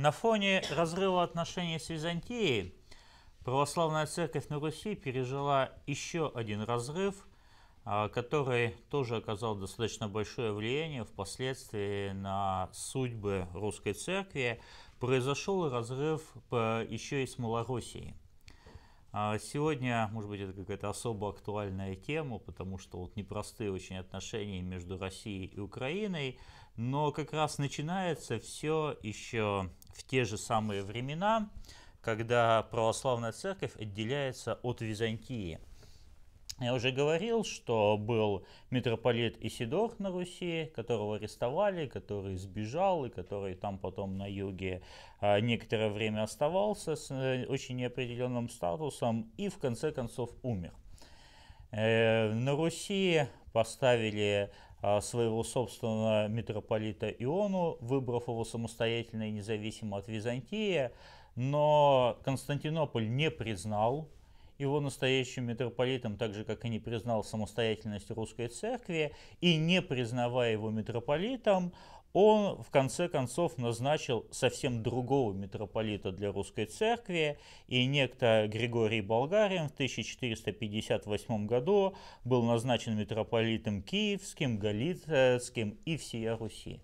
На фоне разрыва отношений с Византией православная церковь на Руси пережила еще один разрыв, а, который тоже оказал достаточно большое влияние впоследствии на судьбы русской церкви. Произошел разрыв еще и с Малороссией. А, сегодня, может быть, это какая-то особо актуальная тема, потому что вот непростые очень отношения между Россией и Украиной – но как раз начинается все еще в те же самые времена, когда православная церковь отделяется от Византии. Я уже говорил, что был митрополит Исидор на Руси, которого арестовали, который сбежал и который там потом на юге а, некоторое время оставался с э, очень неопределенным статусом и в конце концов умер. Э, на Руси поставили а, своего собственного митрополита Иону, выбрав его самостоятельно и независимо от Византии, но Константинополь не признал его настоящим митрополитом, так же, как и не признал самостоятельность русской церкви, и не признавая его митрополитом, он в конце концов назначил совсем другого митрополита для русской церкви, и некто Григорий Болгарин в 1458 году был назначен митрополитом Киевским, Галицким и всея Руси.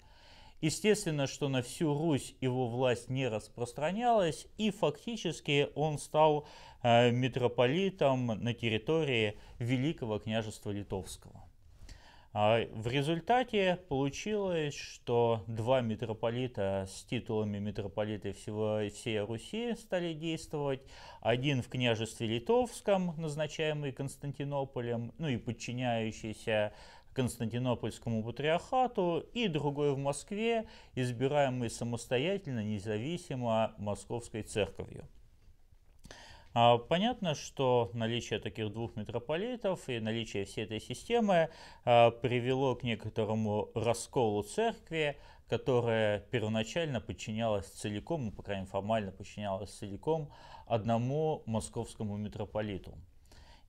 Естественно, что на всю Русь его власть не распространялась, и фактически он стал э, митрополитом на территории Великого княжества Литовского. А, в результате получилось, что два митрополита с титулами митрополита всего, всей Руси стали действовать. Один в княжестве Литовском, назначаемый Константинополем, ну и подчиняющийся Константинопольскому патриархату, и другой в Москве, избираемый самостоятельно, независимо Московской церковью. А, понятно, что наличие таких двух митрополитов и наличие всей этой системы а, привело к некоторому расколу церкви, которая первоначально подчинялась целиком, ну, по крайней мере формально подчинялась целиком одному московскому митрополиту.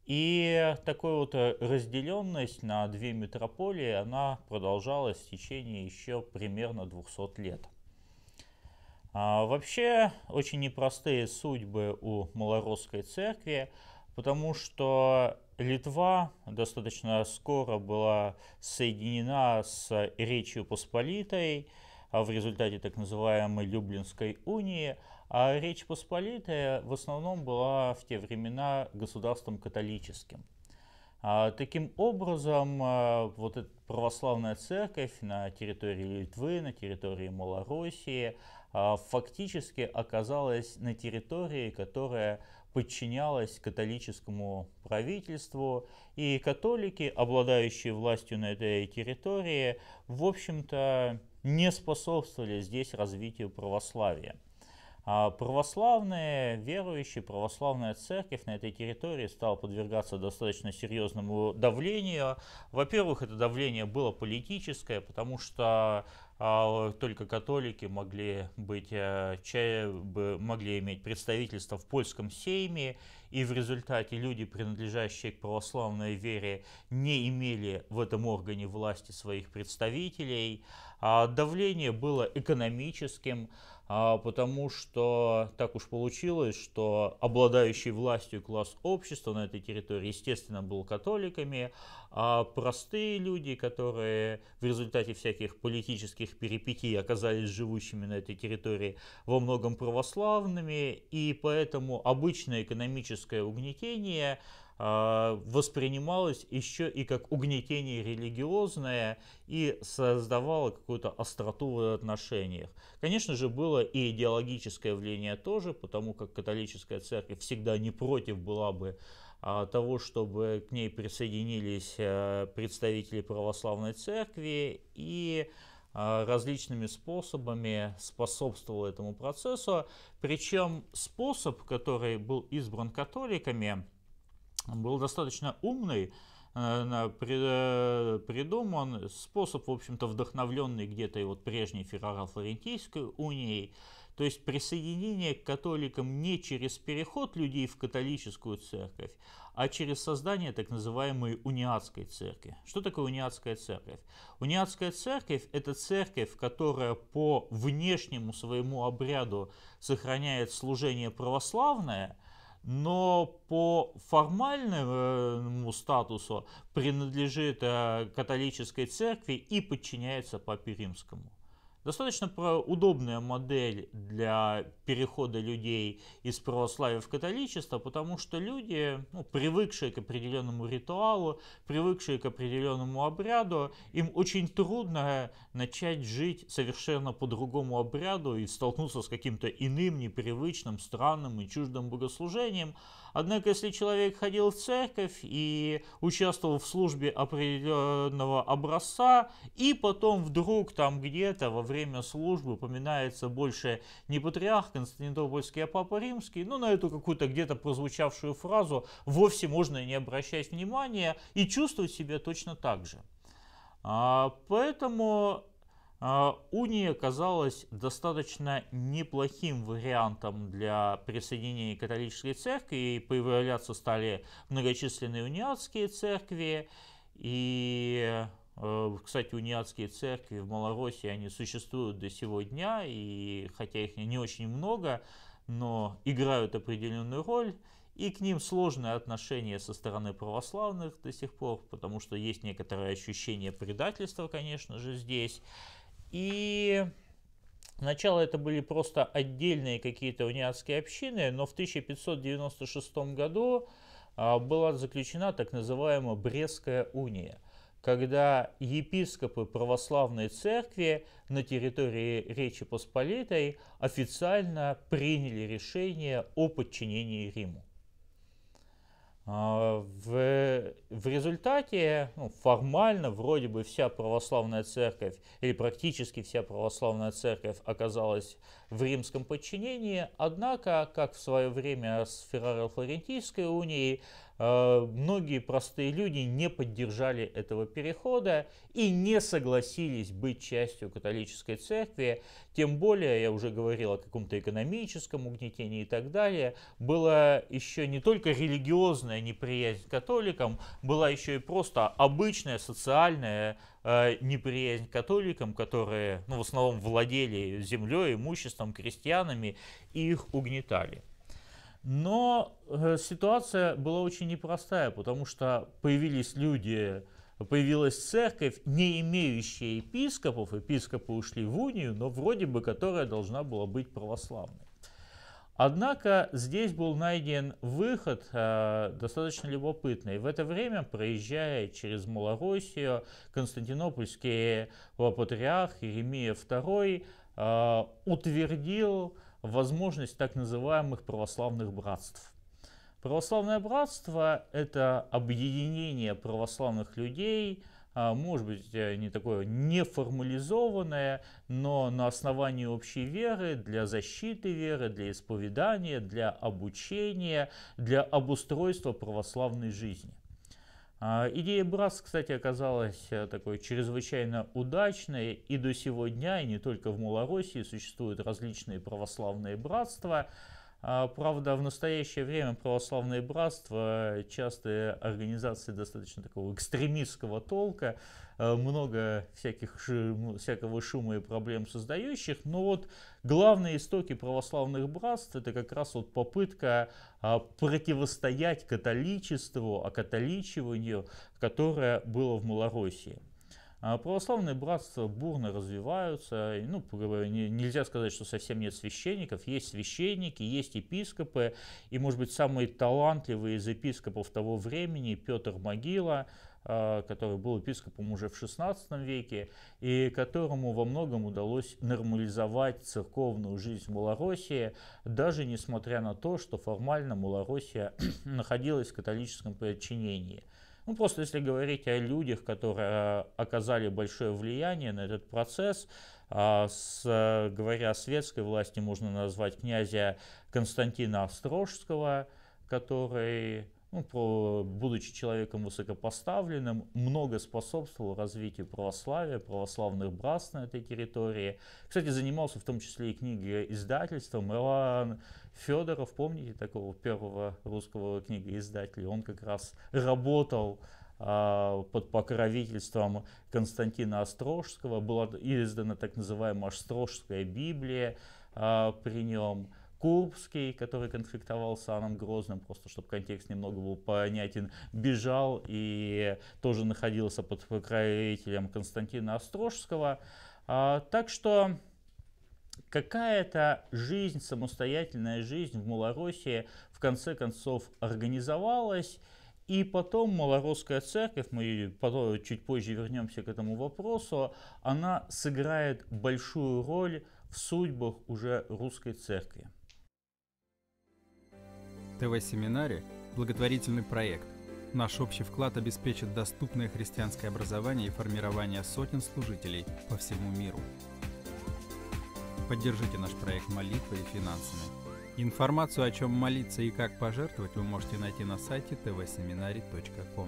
И такая вот разделенность на две метрополии, она продолжалась в течение еще примерно 200 лет. А, вообще очень непростые судьбы у малорусской церкви, потому что Литва достаточно скоро была соединена с Речью Посполитой а в результате так называемой Люблинской унии, а Речь Посполитая в основном была в те времена государством католическим – а, таким образом, а, вот эта православная церковь на территории Литвы, на территории Малороссии а, фактически оказалась на территории, которая подчинялась католическому правительству, и католики, обладающие властью на этой территории, в общем-то, не способствовали здесь развитию православия. А православные верующие, православная церковь на этой территории стала подвергаться достаточно серьезному давлению. Во-первых, это давление было политическое, потому что а, только католики могли, быть, э, могли иметь представительство в польском сейме, и в результате люди, принадлежащие к православной вере, не имели в этом органе власти своих представителей. А давление было экономическим, а, потому что так уж получилось, что обладающий властью класс общества на этой территории, естественно, был католиками, а простые люди, которые в результате всяких политических перипетий оказались живущими на этой территории, во многом православными, и поэтому обычное экономическое угнетение – а, воспринималось еще и как угнетение религиозное и создавало какую-то остроту в отношениях. Конечно же, было и идеологическое влияние тоже, потому как католическая церковь всегда не против была бы а, того, чтобы к ней присоединились э, представители православной церкви и а, различными способами способствовал этому процессу. Причем способ, который был избран католиками, был достаточно умный, э, э, придуман способ, в общем-то, вдохновленный где-то и вот прежней Ферраро-Флорентийской унией, то есть присоединение к католикам не через переход людей в католическую церковь, а через создание так называемой униатской церкви. Что такое униатская церковь? Униатская церковь – это церковь, которая по внешнему своему обряду сохраняет служение православное – но по формальному статусу принадлежит э, католической церкви и подчиняется Папе Римскому. Достаточно удобная модель для перехода людей из православия в католичество, потому что люди, ну, привыкшие к определенному ритуалу, привыкшие к определенному обряду, им очень трудно начать жить совершенно по другому обряду и столкнуться с каким-то иным, непривычным, странным и чуждым богослужением. Однако, если человек ходил в церковь и участвовал в службе определенного образца, и потом вдруг там где-то во время службы упоминается больше не патриарх Константинопольский, а Папа Римский, ну, на эту какую-то где-то прозвучавшую фразу вовсе можно не обращать внимания и чувствовать себя точно так же. А, поэтому а, Уния казалась достаточно неплохим вариантом для присоединения католической церкви, и появляться стали многочисленные униатские церкви, и, э, кстати, униатские церкви в Малороссии, они существуют до сего дня, и хотя их не очень много, но играют определенную роль, и к ним сложное отношение со стороны православных до сих пор, потому что есть некоторое ощущение предательства, конечно же, здесь. И сначала это были просто отдельные какие-то униатские общины, но в 1596 году а, была заключена так называемая Брестская уния, когда епископы православной церкви на территории Речи Посполитой официально приняли решение о подчинении Риму. А, в, в результате ну, формально вроде бы вся православная церковь или практически вся православная церковь оказалась в римском подчинении, однако, как в свое время с Ферраро-Флорентийской унией, э, многие простые люди не поддержали этого перехода и не согласились быть частью католической церкви, тем более, я уже говорил о каком-то экономическом угнетении и так далее, была еще не только религиозная неприязнь католикам, была еще и просто обычная социальная Э, неприязнь католикам, которые ну, в основном владели землей, имуществом, крестьянами и их угнетали. Но э, ситуация была очень непростая, потому что появились люди, появилась церковь, не имеющая епископов, епископы ушли в унию, но вроде бы которая должна была быть православной. Однако здесь был найден выход э, достаточно любопытный. В это время, проезжая через Малороссию, константинопольский патриарх Иеремия II э, утвердил возможность так называемых православных братств. Православное братство – это объединение православных людей – а, может быть, э, не такое неформализованное, но на основании общей веры, для защиты веры, для исповедания, для обучения, для обустройства православной жизни. А, идея Брас, кстати, оказалась э, такой чрезвычайно удачной, и до сегодня дня, и не только в Малороссии, существуют различные православные братства – а, правда, в настоящее время православные братства, частые организации достаточно такого экстремистского толка, э, много всяких, всякого шума и проблем создающих, но вот главные истоки православных братств это как раз вот попытка а, противостоять католичеству, окатоличиванию, которое было в Малороссии. А православные братства бурно развиваются, ну, нельзя сказать, что совсем нет священников, есть священники, есть епископы, и, может быть, самый талантливый из епископов того времени, Петр Могила, а, который был епископом уже в XVI веке, и которому во многом удалось нормализовать церковную жизнь Малороссии, даже несмотря на то, что формально Малороссия находилась в католическом подчинении – ну, просто если говорить о людях, которые э, оказали большое влияние на этот процесс, а, с, э, говоря о светской власти, можно назвать князя Константина Острожского, который ну, по, будучи человеком высокопоставленным, много способствовал развитию православия, православных братств на этой территории. Кстати, занимался в том числе и книгоиздательством. Иван Федоров, помните такого первого русского книгоиздателя? Он как раз работал а, под покровительством Константина Острожского. Была издана так называемая Острожская Библия а, при нем. Курбский, который конфликтовал с Аном Грозным, просто чтобы контекст немного был понятен, бежал и тоже находился под покровителем Константина Острожского. А, так что какая-то жизнь, самостоятельная жизнь в Малороссии в конце концов организовалась. И потом Малоросская церковь, мы потом, чуть позже вернемся к этому вопросу, она сыграет большую роль в судьбах уже русской церкви. ТВ-семинаре – благотворительный проект. Наш общий вклад обеспечит доступное христианское образование и формирование сотен служителей по всему миру. Поддержите наш проект молитвой и финансами. Информацию, о чем молиться и как пожертвовать, вы можете найти на сайте tvseminary.com.